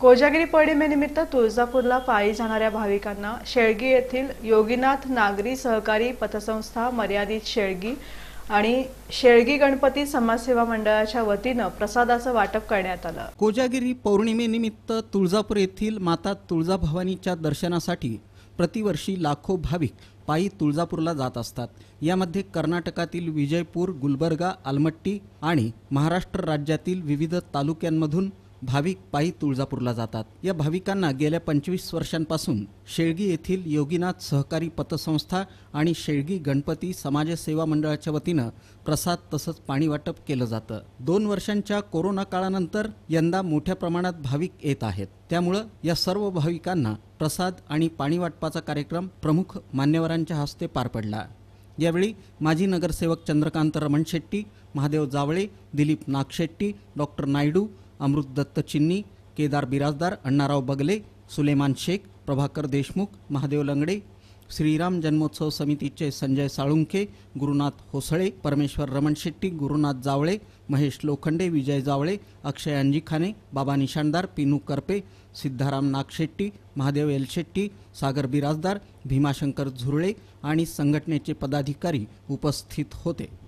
कोजागिरी पौर्णिमेनिमित्त तुळजापूरला पायी जाणाऱ्या भाविकांना शेळगी येथील योगीनाथ नागरी सहकारी पतसंस्था मर्यादित शेळगी आणि शेळगी गणपती समाजसेवा मंडळाच्या वतीनं प्रसादाचं वाटप करण्यात आलं कोजागिरी पौर्णिमेनिमित्त तुळजापूर येथील माता तुळजाभवानीच्या दर्शनासाठी प्रतिवर्षी लाखो भाविक पायी तुळजापूरला जात असतात यामध्ये कर्नाटकातील विजयपूर गुलबर्गा आलमट्टी आणि महाराष्ट्र राज्यातील विविध तालुक्यांमधून भाविक पायी तुळजापूरला जातात या भाविकांना गेल्या पंचवीस वर्षांपासून शेळगी येथील योगीनाथ सहकारी पतसंस्था आणि शेळगी गणपती समाजसेवा मंडळाच्या वतीनं प्रसाद तसंच पाणी वाटप केलं जातं दोन वर्षांच्या कोरोना काळानंतर यंदा मोठ्या प्रमाणात भाविक येत आहेत त्यामुळं या सर्व भाविकांना प्रसाद आणि पाणी वाटपाचा कार्यक्रम प्रमुख मान्यवरांच्या हस्ते पार पडला यावेळी माजी नगरसेवक चंद्रकांत रमण शेट्टी महादेव जावळे दिलीप नागशेट्टी डॉक्टर नायडू अमृत दत्त चिन्नी केदार बिराजदार अण्णाराव बगले सुलेमान शेख प्रभाकर देशमुख महादेव लंगडे श्रीराम जन्मोत्सव समितीचे संजय साळुंखे गुरुनाथ होसळे परमेश्वर रमण शेट्टी गुरुनाथ जावळे महेश लोखंडे विजय जावळे अक्षय अंजीखाने बाबा निशाणदार पिनू करपे सिद्धाराम नागशेट्टी महादेव एलशेट्टी सागर बिराजदार भीमाशंकर झुरळे आणि संघटनेचे पदाधिकारी उपस्थित होते